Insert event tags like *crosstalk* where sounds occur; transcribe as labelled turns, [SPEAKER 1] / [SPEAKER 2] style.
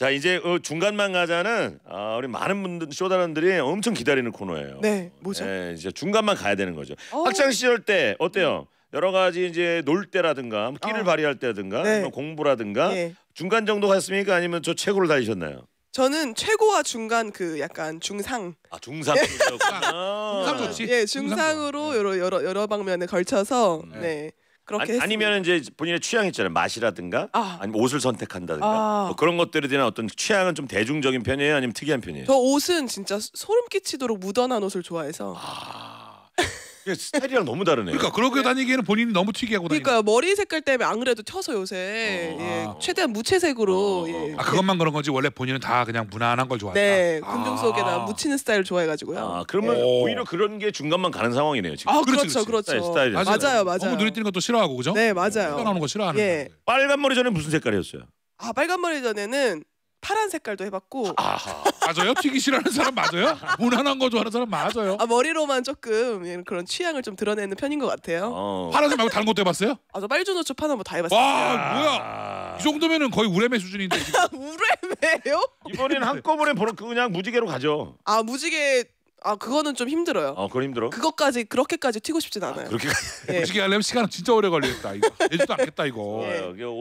[SPEAKER 1] 자 이제 어, 중간만 가자는 어, 우리 많은 분들 쇼다런들이 엄청 기다리는 코너예요. 네, 뭐죠? 네, 이제 중간만 가야 되는 거죠. 오. 어. 학창 시절 때 어때요? 여러 가지 이제 놀 때라든가 뭐 끼를 어. 발휘할 때라든가 네. 공부라든가 네. 중간 정도 갔습니까? 아니면 저 최고를 다니셨나요?
[SPEAKER 2] 저는 최고와 중간 그 약간 중상. 아 중상. *laughs*
[SPEAKER 1] 중상
[SPEAKER 2] 좋지. 아, 예 중상으로 여러 여러 여러 방면에 걸쳐서 음. 네. 네. 그렇게
[SPEAKER 1] 아니, 면 이제 본인의 취향 있잖아요. 맛이라든가 아. 니면 옷을 선택한다든가 아. 뭐 그런 것들에 대한 어떤 취향은 좀 대중적인 편이에요? 아니면 특이한 편이에요? 저
[SPEAKER 2] 옷은 진짜 소름 끼치도록 묻어난 옷을 좋아해서 아. 그 스타일이랑 너무 다르네요. 그러니까 그렇게 네. 다니기에는 본인이 너무 특이하고 다니까. 그니까 머리 색깔 때문에 안 그래도 튀서 요새 어. 예, 아. 최대한 무채색으로. 어, 어, 어. 예. 아 그것만 그런 건지 원래 본인은 다 그냥 무난한 걸 좋아했다. 네, 군중 아. 속에다 아. 묻히는 스타일 좋아해가지고요. 아 그러면 오. 오히려
[SPEAKER 1] 그런 게 중간만 가는 상황이네요 지금. 아 그렇지, 그렇죠, 그렇죠. 스타일, 네, 스타일. 맞아요, 맞아요. 너무
[SPEAKER 2] 눈에 띄는 것도 싫어하고
[SPEAKER 1] 그죠? 네, 맞아요. 떠나는 거 싫어하는. 예. 빨간 머리 전에 무슨 색깔이었어요?
[SPEAKER 2] 아 빨간 머리 전에는 파란 색깔도 해봤고. 아하. 맞아요? 튀기 싫어하는 사람 맞아요? 무난한 거 좋아하는 사람 맞아요? 아 머리로만 조금 그런 취향을 좀 드러내는 편인 것 같아요. 어. 파란색 말고 다른 것도 해봤어요? 아 저 빨주노초 파나 뭐 다 해봤어요. 와 뭐야? 이 정도면은 거의 우레메 수준인데. *laughs* 우레메요? 이번에는 한꺼번에 보러 그냥 무지개로 가죠. 아 무지개 아 그거는 좀 힘들어요. 어, 그건 힘들어. 그것까지 그렇게까지 튀고 싶진 않아요. 그렇게 예. 무지개 하려면 시간 진짜 오래 걸리겠다.
[SPEAKER 1] 이거 해주도 않겠다 이거. 예. 어,